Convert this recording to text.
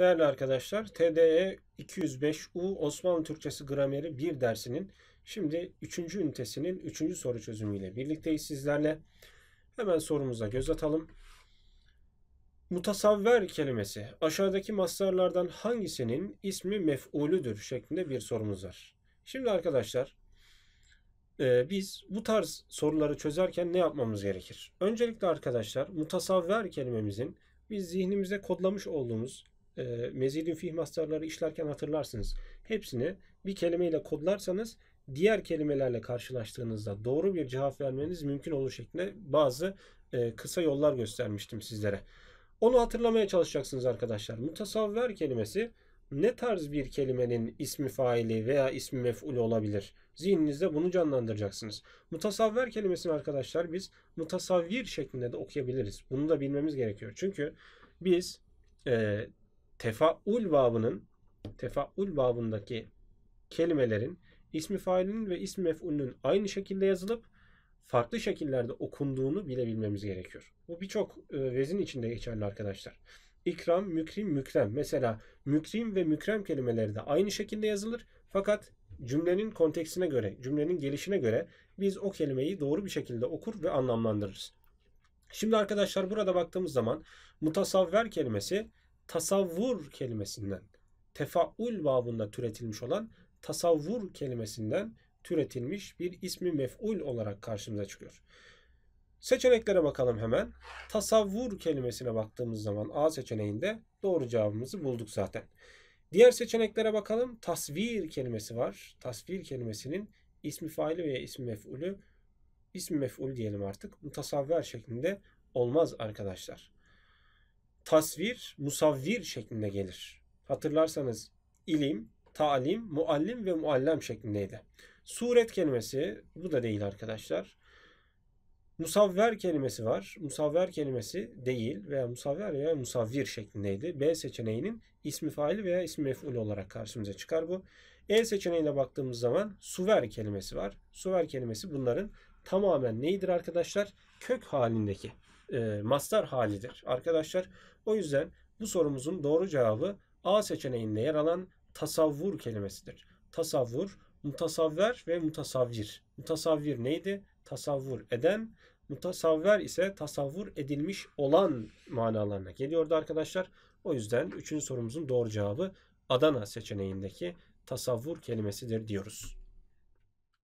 Değerli arkadaşlar, TDE 205U Osmanlı Türkçesi Grameri 1 dersinin şimdi 3. ünitesinin 3. soru çözümüyle birlikteyiz sizlerle. Hemen sorumuza göz atalım. Mutasavver kelimesi aşağıdaki mastarlardan hangisinin ismi mef'ulüdür şeklinde bir sorumuz var. Şimdi arkadaşlar e, biz bu tarz soruları çözerken ne yapmamız gerekir? Öncelikle arkadaşlar mutasavver kelimemizin biz zihnimize kodlamış olduğumuz e, mezidin fih mastarları işlerken hatırlarsınız. Hepsini bir kelimeyle kodlarsanız diğer kelimelerle karşılaştığınızda doğru bir cevap vermeniz mümkün olur şeklinde bazı e, kısa yollar göstermiştim sizlere. Onu hatırlamaya çalışacaksınız arkadaşlar. Mutasavver kelimesi ne tarz bir kelimenin ismi faili veya ismi mef'ul olabilir? Zihninizde bunu canlandıracaksınız. Mutasavver kelimesini arkadaşlar biz mutasavvir şeklinde de okuyabiliriz. Bunu da bilmemiz gerekiyor. Çünkü biz e, tefaul babının tefaul babındaki kelimelerin ismi failinin ve ismi mef'ulünün aynı şekilde yazılıp farklı şekillerde okunduğunu bilebilmemiz gerekiyor. Bu birçok e, vezin içinde geçerli arkadaşlar. İkram, mükrim, mükrem. Mesela mükrim ve mükrem kelimeleri de aynı şekilde yazılır. Fakat cümlenin konteksine göre, cümlenin gelişine göre biz o kelimeyi doğru bir şekilde okur ve anlamlandırırız. Şimdi arkadaşlar burada baktığımız zaman mutasavver kelimesi tasavvur kelimesinden, tefaul babında türetilmiş olan tasavvur kelimesinden türetilmiş bir ismi mef'ul olarak karşımıza çıkıyor. Seçeneklere bakalım hemen. Tasavvur kelimesine baktığımız zaman A seçeneğinde doğru cevabımızı bulduk zaten. Diğer seçeneklere bakalım. Tasvir kelimesi var. Tasvir kelimesinin ismi faili veya ismi mef'ulü ismi mef'ul diyelim artık. Mutasavver şeklinde olmaz arkadaşlar tasvir, musavvir şeklinde gelir. Hatırlarsanız ilim, talim, muallim ve muallem şeklindeydi. Suret kelimesi bu da değil arkadaşlar. Musavver kelimesi var. Musavver kelimesi değil veya musavver veya musavvir şeklindeydi. B seçeneğinin ismi faili veya ismi mef'ul olarak karşımıza çıkar bu. E seçeneğine baktığımız zaman suver kelimesi var. Suver kelimesi bunların tamamen neydir arkadaşlar? Kök halindeki e, halidir arkadaşlar. O yüzden bu sorumuzun doğru cevabı A seçeneğinde yer alan tasavvur kelimesidir. Tasavvur, mutasavver ve mutasavvir. Mutasavvir neydi? Tasavvur eden, mutasavver ise tasavvur edilmiş olan manalarına geliyordu arkadaşlar. O yüzden üçüncü sorumuzun doğru cevabı Adana seçeneğindeki tasavvur kelimesidir diyoruz.